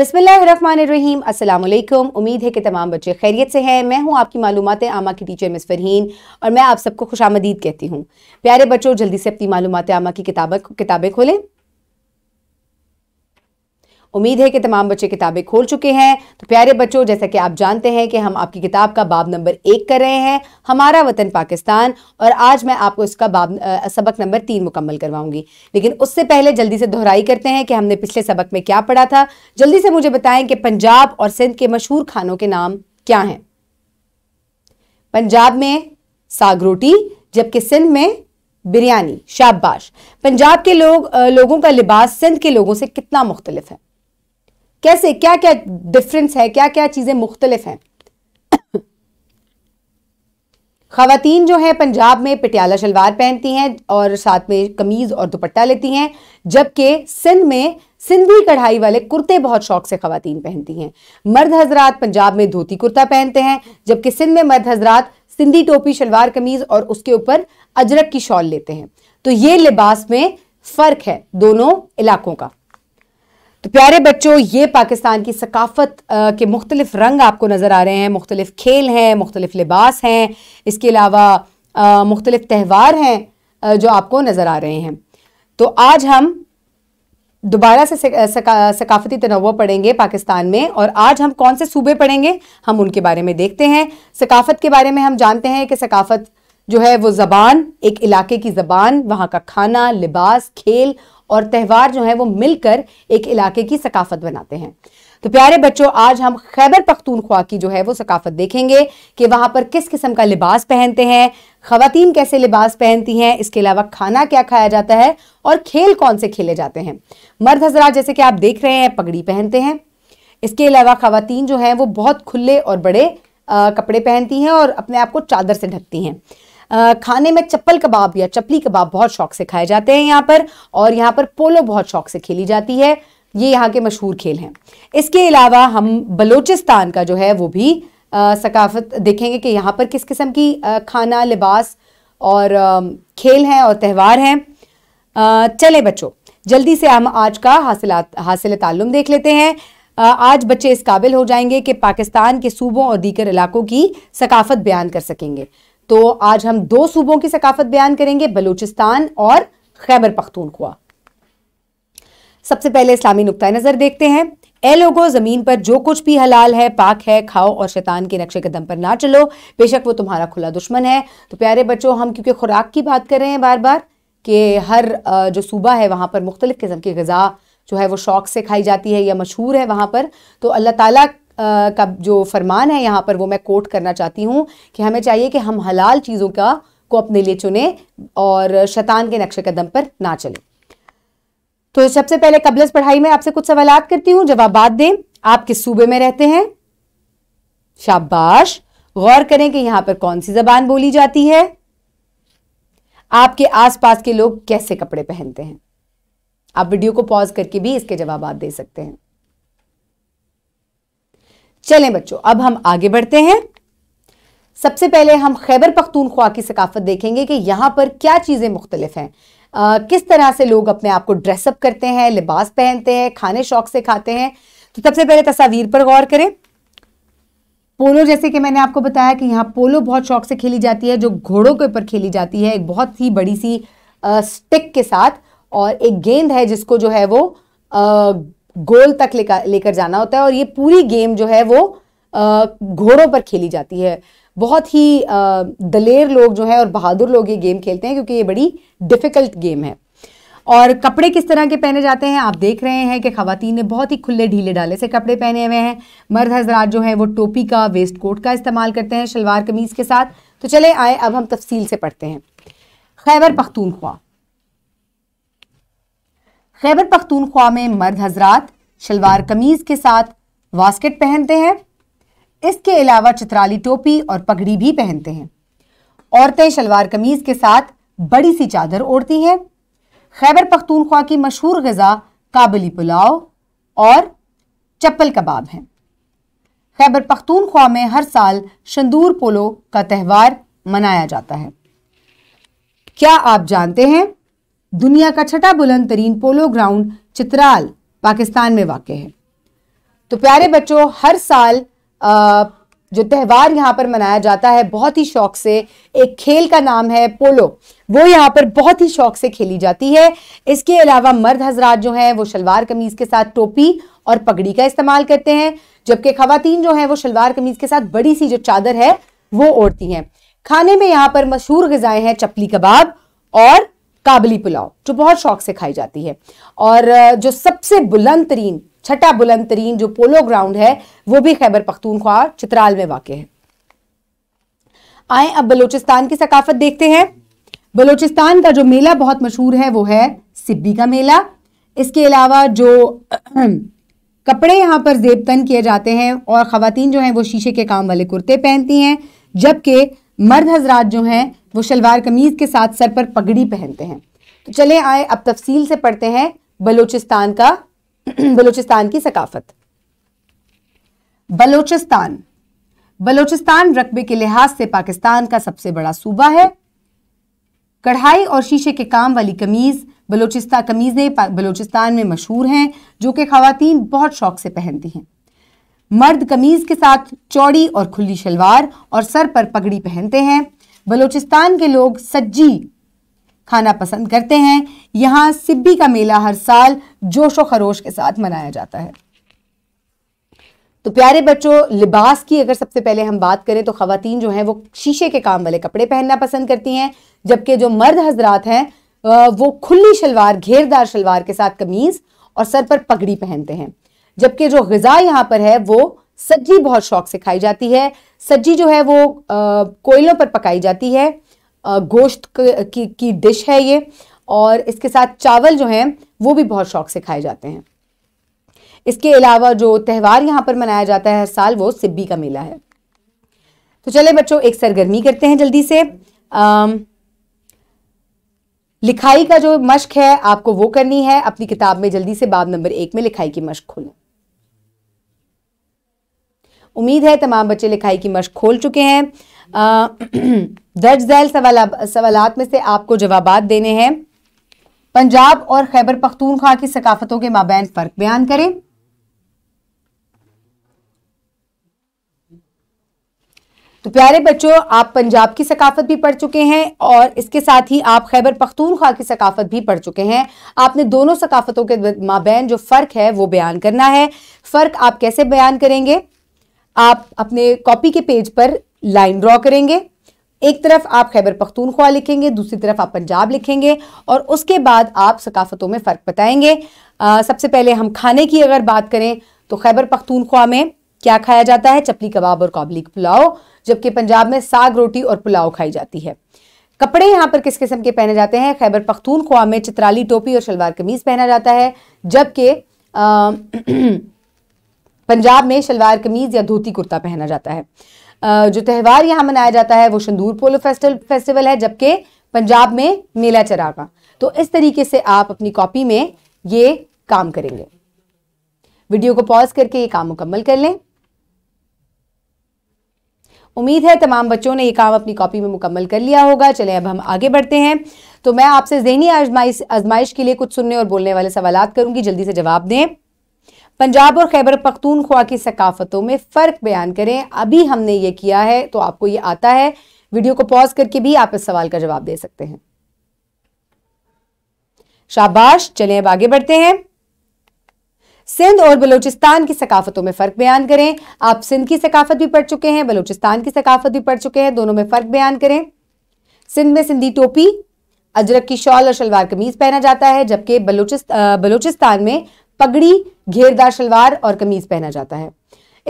बसमीम असल उम्मीद है कि तमाम बच्चे खैरियत से हैं मैं हूं आपकी मालूम आमा की टीचर मिस फरहीन और मैं आप सबको खुश आमदीद कहती हूं प्यारे बच्चों जल्दी से अपनी मालूम आमा की किताबें किताबें खोलें उम्मीद है कि तमाम बच्चे किताबें खोल चुके हैं तो प्यारे बच्चों जैसा कि आप जानते हैं कि हम आपकी किताब का बाब नंबर एक कर रहे हैं हमारा वतन पाकिस्तान और आज मैं आपको इसका बाब सबक नंबर तीन मुकम्मल करवाऊंगी लेकिन उससे पहले जल्दी से दोहराई करते हैं कि हमने पिछले सबक में क्या पढ़ा था जल्दी से मुझे बताएं कि पंजाब और सिंध के मशहूर खानों के नाम क्या हैं पंजाब में साग रोटी जबकि सिंध में बिरयानी शाबाश पंजाब के लोग लोगों का लिबास सिंध के लोगों से कितना मुख्तलिफ है कैसे क्या क्या डिफरेंस है क्या क्या चीज़ें मुख्तलिफ हैं खातन जो है पंजाब में पटियाला शलवार पहनती हैं और साथ में कमीज़ और दुपट्टा लेती हैं जबकि सिंध में सिंधी कढ़ाई वाले कुर्ते बहुत शौक से खातन पहनती हैं मर्द हजरात पंजाब में धोती कुर्ता पहनते हैं जबकि सिंध में मर्द हजरात सिंधी टोपी शलवार कमीज़ और उसके ऊपर अजरक की शॉल लेते हैं तो ये लिबास में फ़र्क है दोनों इलाकों का तो प्यारे बच्चों ये पाकिस्तान की सकाफत आ, के मुख्तलिफ रंग आपको नज़र आ रहे हैं मुख्तलिफ खेल हैं मुख्तलिफ लिबास हैं इसके अलावा मुख्तलिफ त्यौहार हैं जो आपको नज़र आ रहे हैं तो आज हम दोबारा से सकाफती तनवो पढ़ेंगे पाकिस्तान में और आज हम कौन से सूबे पढ़ेंगे हम उनके बारे में देखते हैं सकाफत के बारे में हम जानते हैं कि सकाफत जो है वो ज़बान एक इलाके की ज़बान वहाँ का खाना लिबास खेल और त्यौहार जो है वो मिलकर एक इलाके की सकाफत बनाते हैं तो प्यारे बच्चों आज हम खैबर पख्तूनख्वा की जो है वो सकाफत देखेंगे कि वहाँ पर किस किस्म का लिबास पहनते हैं खातन कैसे लिबास पहनती हैं इसके अलावा खाना क्या खाया जाता है और खेल कौन से खेले जाते हैं मर्द हजरा जैसे कि आप देख रहे हैं पगड़ी पहनते हैं इसके अलावा खातन जो हैं वो बहुत खुले और बड़े आ, कपड़े पहनती हैं और अपने आप को चादर से ढकती हैं खाने में चप्पल कबाब या चपली कबाब बहुत शौक से खाए जाते हैं यहाँ पर और यहाँ पर पोलो बहुत शौक से खेली जाती है ये यहाँ के मशहूर खेल हैं इसके अलावा हम बलोचिस्तान का जो है वो भी सकाफत देखेंगे कि यहाँ पर किस किस्म की आ, खाना लिबास और आ, खेल हैं और त्यौहार हैं चले बच्चों जल्दी से हम आज का हासिल हासिल ताल्लुम देख लेते हैं आज बच्चे इस काबिल हो जाएंगे कि पाकिस्तान के सूबों और दीगर इलाकों की सकाफत बयान कर सकेंगे तो आज हम दो सूबों की सकाफत बयान करेंगे बलूचिस्तान और खैबर पख्तूनख्वा सबसे पहले इस्लामी नुकता नज़र देखते हैं ए लोगो ज़मीन पर जो कुछ भी हलाल है पाक है खाओ और शैतान के नक्शे कदम पर ना चलो बेशक वो तुम्हारा खुला दुश्मन है तो प्यारे बच्चों हम क्योंकि खुराक की बात कर रहे हैं बार बार कि हर जो सूबा है वहाँ पर मुख्तलिफ़ किस्म की गज़ा जो है वो शौक़ से खाई जाती है या मशहूर है वहां पर तो अल्लाह ताला का जो फरमान है यहाँ पर वो मैं कोट करना चाहती हूँ कि हमें चाहिए कि हम हलाल चीज़ों का को अपने लिए चुने और शैतान के नक्शे कदम पर ना चले तो सबसे पहले कबलस पढ़ाई में आपसे कुछ सवाल करती हूँ जवाब दें आप किस सूबे में रहते हैं शाबाश गौर करें कि यहाँ पर कौन सी जबान बोली जाती है आपके आसपास के लोग कैसे कपड़े पहनते हैं आप वीडियो को पॉज करके भी इसके जवाब दे सकते हैं चलें बच्चों अब हम आगे बढ़ते हैं सबसे पहले हम खैबर पख्तूनख्वा की सकाफत देखेंगे कि यहाँ पर क्या चीज़ें मुख्तलिफ हैं आ, किस तरह से लोग अपने आप को ड्रेसअप करते हैं लिबास पहनते हैं खाने शौक से खाते हैं तो सबसे पहले तस्वीर पर गौर करें पोलो जैसे कि मैंने आपको बताया कि यहाँ पोलो बहुत शौक से खेली जाती है जो घोड़ों के ऊपर खेली जाती है एक बहुत ही बड़ी सी आ, स्टिक के साथ और एक गेंद है जिसको जो है वो आ, गोल तक लेकर जाना होता है और ये पूरी गेम जो है वो घोड़ों पर खेली जाती है बहुत ही दलेर लोग जो है और बहादुर लोग ये गेम खेलते हैं क्योंकि ये बड़ी डिफ़िकल्ट गेम है और कपड़े किस तरह के पहने जाते हैं आप देख रहे हैं कि खातन ने बहुत ही खुले ढीले डाले से कपड़े पहने हुए हैं मर्द हजरात जो हैं वो टोपी का वेस्ट कोट का इस्तेमाल करते हैं शलवार कमीज़ के साथ तो चले आए अब हम तफसील से पढ़ते हैं खैबर पख्तूनख्वा खैबर पख्तूनख्वा में मर्द हजरात शलवार कमीज के साथ वास्केट पहनते हैं इसके अलावा चित्राली टोपी और पगड़ी भी पहनते हैं औरतें शलवार कमीज के साथ बड़ी सी चादर ओढ़ती हैं खैबर पख्तूनख्वा की मशहूर गज़ा काबली पुलाव और चप्पल कबाब हैं खैबर पख्तूनख्वा में हर साल शंदूर पोलो का त्यौहार मनाया जाता है क्या आप जानते हैं दुनिया का छठा बुलंद तरीन पोलो ग्राउंड चित्राल पाकिस्तान में वाक़ है तो प्यारे बच्चों हर साल आ, जो त्यौहार यहाँ पर मनाया जाता है बहुत ही शौक से एक खेल का नाम है पोलो वो यहाँ पर बहुत ही शौक से खेली जाती है इसके अलावा मर्द हजरात जो हैं वो शलवार कमीज के साथ टोपी और पगड़ी का इस्तेमाल करते हैं जबकि खवतिन जो हैं वो शलवार कमीज के साथ बड़ी सी जो चादर है वो ओढ़ती हैं खाने में यहाँ पर मशहूर गजाएं हैं चपली कबाब और काबली पुलाव जो बहुत शौक से खाई जाती है और जो सबसे बुलंद तरीन छठा बुलंद तरीन जो पोलो ग्राउंड है वो भी खैबर पख्तूनख्वा चित्राल में वाक़ है आए अब बलोचिस्तान की सकाफत देखते हैं बलोचिस्तान का जो मेला बहुत मशहूर है वो है सिब्बी का मेला इसके अलावा जो कपड़े यहाँ पर जेबतन किए जाते हैं और ख़वातीन जो हैं वो शीशे के काम वाले कुर्ते पहनती हैं जबकि मर्द हजरात जो हैं वो शलवार कमीज़ के साथ सर पर पगड़ी पहनते हैं तो चले आए अब तफसील से पढ़ते हैं बलूचिस्तान का बलूचिस्तान की सकाफत बलूचिस्तान बलूचिस्तान रकबे के लिहाज से पाकिस्तान का सबसे बड़ा सूबा है कढ़ाई और शीशे के काम वाली कमीज़ बलोचिस्तान कमीज़ें बलोचिस्तान में मशहूर हैं जो कि खातन बहुत शौक से पहनती हैं मर्द कमीज के साथ चौड़ी और खुली शलवार और सर पर पगड़ी पहनते हैं बलूचिस्तान के लोग सज्जी खाना पसंद करते हैं यहाँ सिब्बी का मेला हर साल जोशो खरोश के साथ मनाया जाता है तो प्यारे बच्चों लिबास की अगर सबसे पहले हम बात करें तो खातन जो हैं वो शीशे के काम वाले कपड़े पहनना पसंद करती हैं जबकि जो मर्द हजरात हैं वो खुली शलवार घेरदार शलवार के साथ कमीज़ और सर पर पगड़ी पहनते हैं जबकि जो गज़ा यहाँ पर है वो सज्जी बहुत शौक से खाई जाती है सज्जी जो है वो कोयलों पर पकाई जाती है गोश्त की, की डिश है ये और इसके साथ चावल जो हैं वो भी बहुत शौक से खाए जाते हैं इसके अलावा जो त्यौहार यहाँ पर मनाया जाता है हर साल वो सिब्बी का मेला है तो चले बच्चों एक सरगर्मी करते हैं जल्दी से आम, लिखाई का जो मश्क है आपको वो करनी है अपनी किताब में जल्दी से बाब नंबर एक में लिखाई की मश्क खोलें उम्मीद है तमाम बच्चे लिखाई की मश्क खोल चुके हैं दर्ज झैल सवाल सवालत में से आपको जवाब देने हैं पंजाब और खैबर पख्तूनख्वा की सकाफतों के माबैन फ़र्क बयान करें तो प्यारे बच्चों आप पंजाब की सकाफत भी पढ़ चुके हैं और इसके साथ ही आप खैबर पख्तूनख्वा की सकाफत भी पढ़ चुके हैं आपने दोनों सकाफतों के माबैन जो फ़र्क है वो बयान करना है फ़र्क आप कैसे बयान करेंगे आप अपने कॉपी के पेज पर लाइन ड्रॉ करेंगे एक तरफ आप खैबर पख्तूनख्वा लिखेंगे दूसरी तरफ आप पंजाब लिखेंगे और उसके बाद आप सकाफ़तों में फ़र्क बताएंगे आ, सबसे पहले हम खाने की अगर बात करें तो खैबर पख्तूनख्वा में क्या खाया जाता है चपली कबाब और काबली पुलाव जबकि पंजाब में साग रोटी और पुलाव खाई जाती है कपड़े यहाँ पर किस किस्म के पहने जाते हैं खैबर पख्तूनख्वा में चित्राली टोपी और शलवार कमीज़ पहना जाता है जबकि पंजाब में शलवार कमीज या धोती कुर्ता पहना जाता है जो त्यौहार यहाँ मनाया जाता है वो शंदूर पोलो फेस्टिवल फेस्टिवल है जबकि पंजाब में मेला चरागा तो इस तरीके से आप अपनी कॉपी में ये काम करेंगे वीडियो को पॉज करके ये काम मुकम्मल कर लें उम्मीद है तमाम बच्चों ने ये काम अपनी कॉपी में मुकम्मल कर लिया होगा चले अब हम आगे बढ़ते हैं तो मैं आपसे जहनी आजमाइश आजमाइश के लिए कुछ सुनने और बोलने वाले सवाल करूंगी जल्दी से जवाब दें पंजाब और खैबर पख्तूनख्वा की सकाफतों में फ़र्क बयान करें अभी हमने ये किया है तो आपको ये आता है वीडियो को पॉज करके भी आप इस सवाल का जवाब दे सकते हैं शाबाश चलें अब आगे बढ़ते हैं सिंध और बलूचिस्तान की सकाफतों में फ़र्क बयान करें आप सिंध की सकाफत भी पढ़ चुके हैं बलूचिस्तान की सकाफत भी पढ़ चुके हैं दोनों में फ़र्क बयान करें सिंध में सिंधी टोपी अजरक की शॉल और शलवार कमीज पहना जाता है जबकि बलूचिस्तान में पगड़ी घेरदार शलवार और कमीज पहना जाता है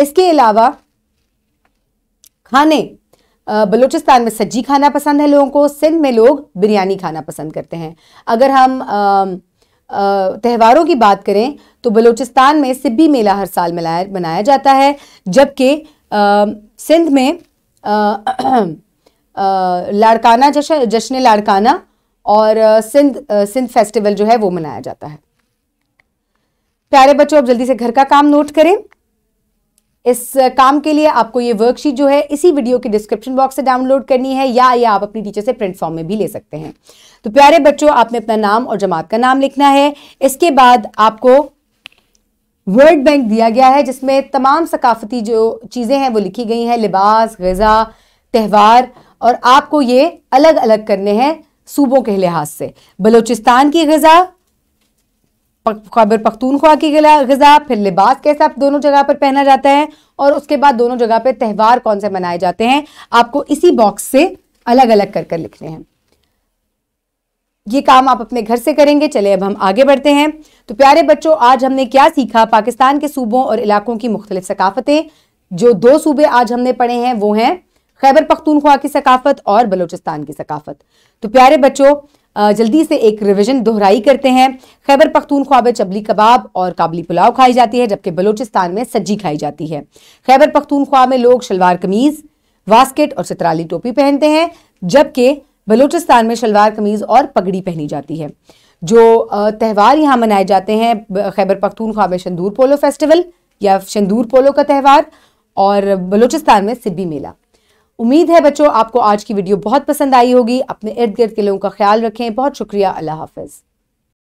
इसके अलावा खाने बलूचिस्तान में सज्जी खाना पसंद है लोगों को सिंध में लोग बिरयानी खाना पसंद करते हैं अगर हम त्यौहारों की बात करें तो बलूचिस्तान में सिब्बी मेला हर साल मनाया मनाया जाता है जबकि सिंध में लाड़काना जश्न जश्न लाड़काना और सिंध सिंध फेस्टिवल जो है वो मनाया जाता है प्यारे बच्चों अब जल्दी से घर का काम नोट करें इस काम के लिए आपको ये वर्कशीट जो है इसी वीडियो के डिस्क्रिप्शन बॉक्स से डाउनलोड करनी है या ये आप अपनी टीचर से प्रिंट फॉर्म में भी ले सकते हैं तो प्यारे बच्चों आपने अपना नाम और जमात का नाम लिखना है इसके बाद आपको वर्ड बैंक दिया गया है जिसमें तमाम सकाफती जो चीज़ें हैं वो लिखी गई हैं लिबास गज़ा त्यौहार और आपको ये अलग अलग करने हैं सूबों के लिहाज से बलूचिस्तान की गज़ा खैबर पख्तूनख्वा की गज़ा फिर लिबास कैसा दोनों जगह पर पहना जाता है और उसके बाद दोनों जगह पर त्यौहार कौन से मनाए जाते हैं आपको इसी बॉक्स से अलग अलग कर कर लिखने हैं ये काम आप अपने घर से करेंगे चले अब हम आगे बढ़ते हैं तो प्यारे बच्चों आज हमने क्या सीखा पाकिस्तान के सूबों और इलाकों की मुख्तलिफ सकाफतें जो दो सूबे आज हमने पढ़े हैं वो हैं खैबर पख्तूनख्वा की सकाफत और बलोचिस्तान की सकाफत तो प्यारे बच्चों जल्दी से एक रिवीजन दोहराई करते हैं खैबर पख्तूनख्वा में चबली कबाब और काबली पुलाव खाई जाती है जबकि बलूचिस्तान में सज्जी खाई जाती है खैबर पख्तूनख्वा में लोग शलवार कमीज़ वास्केट और चित्राली टोपी पहनते हैं जबकि बलूचिस्तान में शलवार कमीज़ और पगड़ी पहनी जाती है जो त्यौहार यहाँ मनाए जाते हैं खैबर पख्तूनख्वा में शंदूर पोलो फेस्टिवल या शंदूर पोलो का त्यौहार और बलूचिस्तान में सिब्बी मेला उम्मीद है बच्चों आपको आज की वीडियो बहुत पसंद आई होगी अपने इर्द गिर्द के लोगों का ख्याल रखें बहुत शुक्रिया अल्लाह हाफिज़